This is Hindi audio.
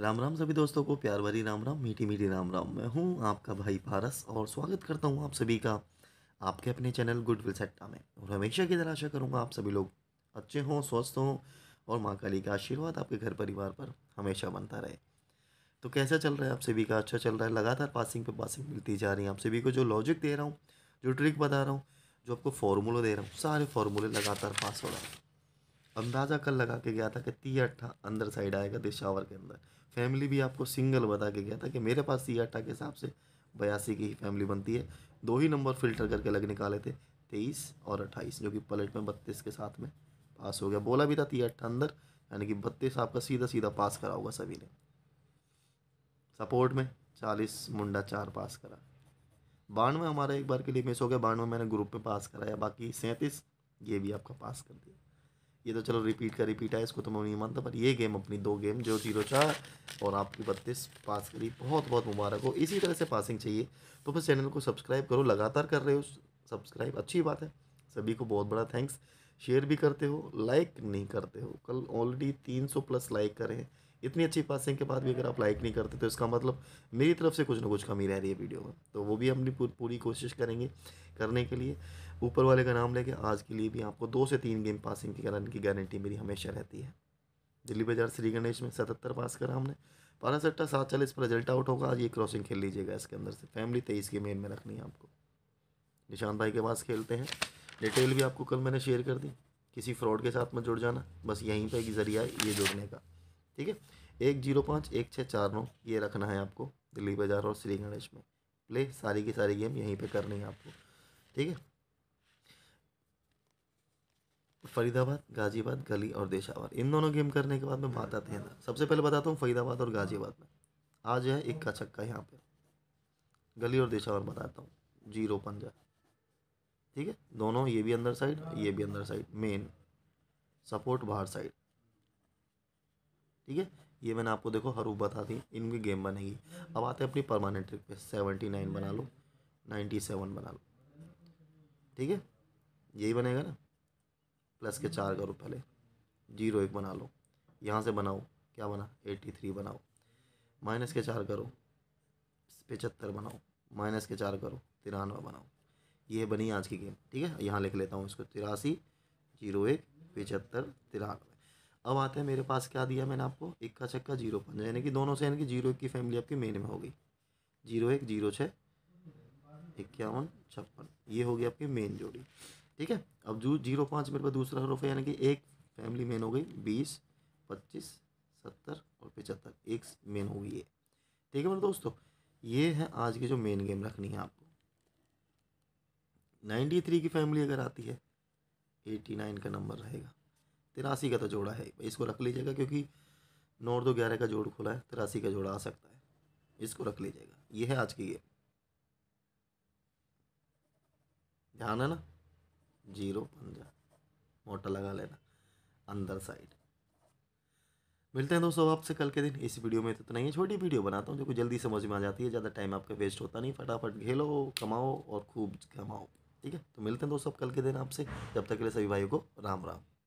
राम राम सभी दोस्तों को प्यार भरी राम राम मीठी मीठी राम राम मैं हूँ आपका भाई पारस और स्वागत करता हूँ आप सभी का आपके अपने चैनल गुडविल सट्टा में और हमेशा की तरह आशा करूँगा आप सभी लोग अच्छे हों स्वस्थ हों और माँ काली का आशीर्वाद आपके घर परिवार पर हमेशा बनता रहे तो कैसा चल रहा है आप सभी का अच्छा चल रहा है लगातार पासिंग पे पासिंग मिलती जा रही है आप सभी को जो लॉजिक दे रहा हूँ जो ट्रिक बता रहा हूँ जो आपको फार्मूला दे रहा हूँ सारे फार्मूले लगातार पास हो रहे हैं अंदाज़ा कल लगा के गया था कि अट्ठा अंदर साइड आएगा पेशावर के अंदर फैमिली भी आपको सिंगल बता के गया था कि मेरे पास अट्ठा के हिसाब से बयासी की ही फैमिली बनती है दो ही नंबर फिल्टर करके लग निकाले थे तेईस और अट्ठाईस जो कि पलट में बत्तीस के साथ में पास हो गया बोला भी था अट्ठा अंदर यानी कि बत्तीस आपका सीधा सीधा पास करा होगा सभी ने सपोर्ट में चालीस मुंडा चार पास करा बानवे हमारा एक बार के लिए मिस हो गया बानवे मैंने ग्रुप में पास कराया बाकी सैंतीस ये भी आपका पास कर दिया ये तो चलो रिपीट का रिपीट है इसको तो मैं नहीं मानता पर ये गेम अपनी दो गेम जो जीरो चार और आपकी बत्तीस पास करी बहुत बहुत मुबारक हो इसी तरह से पासिंग चाहिए तो फिर चैनल को सब्सक्राइब करो लगातार कर रहे हो सब्सक्राइब अच्छी बात है सभी को बहुत बड़ा थैंक्स शेयर भी करते हो लाइक नहीं करते हो कल ऑलरेडी तीन सौ प्लस लाइक करें इतनी अच्छी पासिंग के बाद भी अगर आप लाइक नहीं करते तो इसका मतलब मेरी तरफ से कुछ ना कुछ कमी रह रही है वीडियो में तो वो भी हम पूरी कोशिश करेंगे करने के लिए ऊपर वाले का नाम लेके आज के लिए भी आपको दो से तीन गेम पासिंग की रन की गारंटी मेरी हमेशा रहती है दिल्ली बाजार श्री गणेश में सतहत्तर पास करा हमने बारह सट्टा सात चालीस पर रिजल्ट आउट होगा आज ये क्रॉसिंग खेल लीजिएगा इसके अंदर से फैमिली तेईस की मेन में रखनी है आपको निशान भाई के पास खेलते हैं डिटेल भी आपको कल मैंने शेयर कर दी किसी फ्रॉड के साथ में जुड़ जाना बस यहीं पर एक ज़रिया है ये जुड़ने का ठीक है एक जीरो पाँच एक छः चार नौ ये रखना है आपको दिल्ली बाजार और श्री गणेश में प्ले सारी की सारी गेम यहीं पर करनी है आपको ठीक है फरीदाबाद गाजियाबाद गली और देशावर इन दोनों गेम करने के बाद में बात आती है सबसे पहले बताता हूँ फरीदाबाद और गाजियाबाद में आज है इक्का छक्का यहाँ पे गली और देशावर बताता हूँ जीरो पंजा ठीक है दोनों ये भी अंदर साइड ये भी अंदर साइड मेन सपोर्ट बाहर साइड ठीक है ये मैंने आपको देखो हरूफ बता दी इनकी गेम बनेगी अब आते हैं अपनी परमानेंट ट्रिक पे सेवेंटी नाइन बना लो नाइन्टी सेवन बना लो ठीक है यही बनेगा ना प्लस के चार करो पहले जीरो एक बना लो यहाँ से बनाओ क्या बना एट्टी थ्री बनाओ माइनस के चार करो पचहत्तर बनाओ माइनस के चार करो तिरानवे बनाओ ये बनी आज की गेम ठीक है यहाँ लिख लेता हूँ इसको तिरासी जीरो एक पचहत्तर तिरानवे अब आते हैं मेरे पास क्या दिया मैंने आपको इक्का छक्का जीरो पंजा यानी कि दोनों से यानी कि जीरो एक की फैमिली आपकी मेन में हो गई जीरो एक जीरो छः इक्यावन छप्पन ये होगी आपकी मेन जोड़ी ठीक है अब जो जीरो पाँच मेरे पास दूसरा हरूफ है यानी कि एक फैमिली मेन हो गई बीस पच्चीस सत्तर और पचहत्तर एक मेन हो गई है ठीक है मेरे दोस्तों ये है आज की जो मेन गेम रखनी है आपको नाइन्टी थ्री की फैमिली अगर आती है एटी नाइन का नंबर रहेगा तिरासी का तो जोड़ा है इसको रख लीजिएगा क्योंकि नौ दो ग्यारह का जोड़ खुला है तिरासी का जोड़ा आ सकता है इसको रख लीजिएगा ये है आज की गेम ध्यान है ना जीरो पंजा मोटा लगा लेना अंदर साइड मिलते हैं दोस्तों आपसे कल के दिन इस वीडियो में तो इतना ही छोटी वीडियो बनाता हूँ जो कि जल्दी समझ में आ जाती है ज़्यादा टाइम आपका वेस्ट होता नहीं फटाफट घेलो कमाओ और खूब कमाओ ठीक है तो मिलते हैं दोस्तों आप कल के दिन आपसे जब तक के लिए सभी भाइयों को राम राम